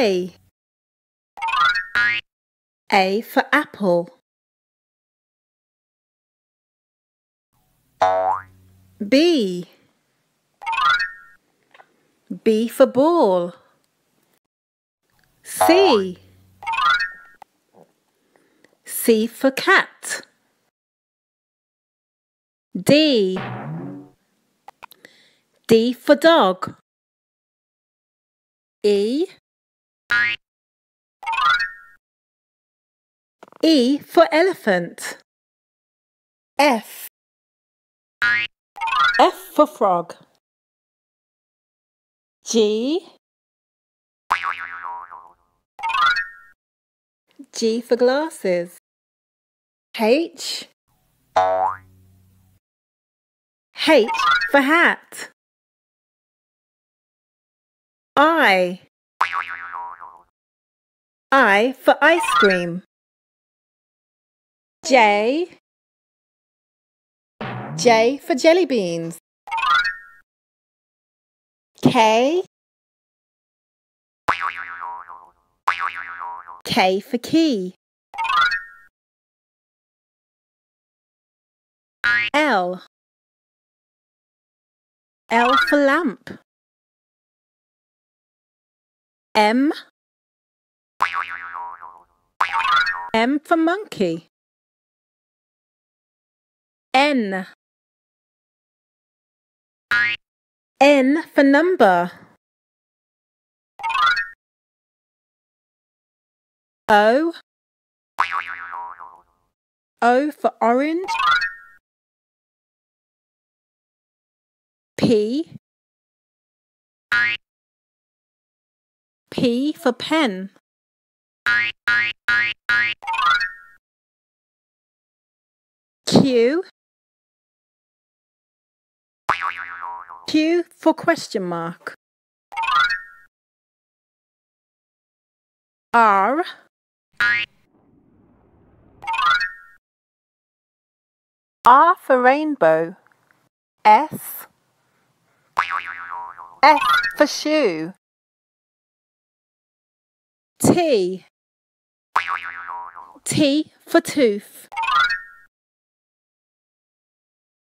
A. A for apple. B. B for ball. C. C for cat. D. D for dog. E. E for elephant. F. F for frog. G. G for glasses. H. H for hat. I. I for ice cream. J. J for jelly beans. K. K for key. L. L for lamp. M M for monkey. N. N for number. O. O for orange. P. P for pen. Q. Q for question mark. R. R for rainbow. S for shoe. T. T for tooth.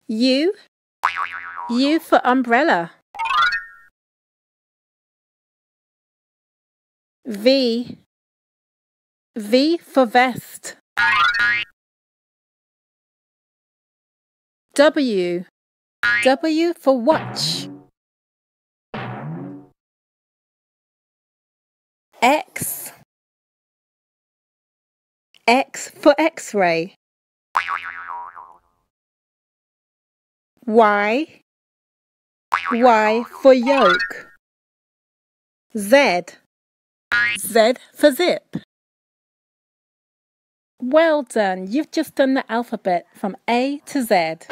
U. U for umbrella. V. V for vest. W. W for watch. X. X for X-ray. Y. Y for yolk. Z. Z for zip. Well done. You've just done the alphabet from A to Z.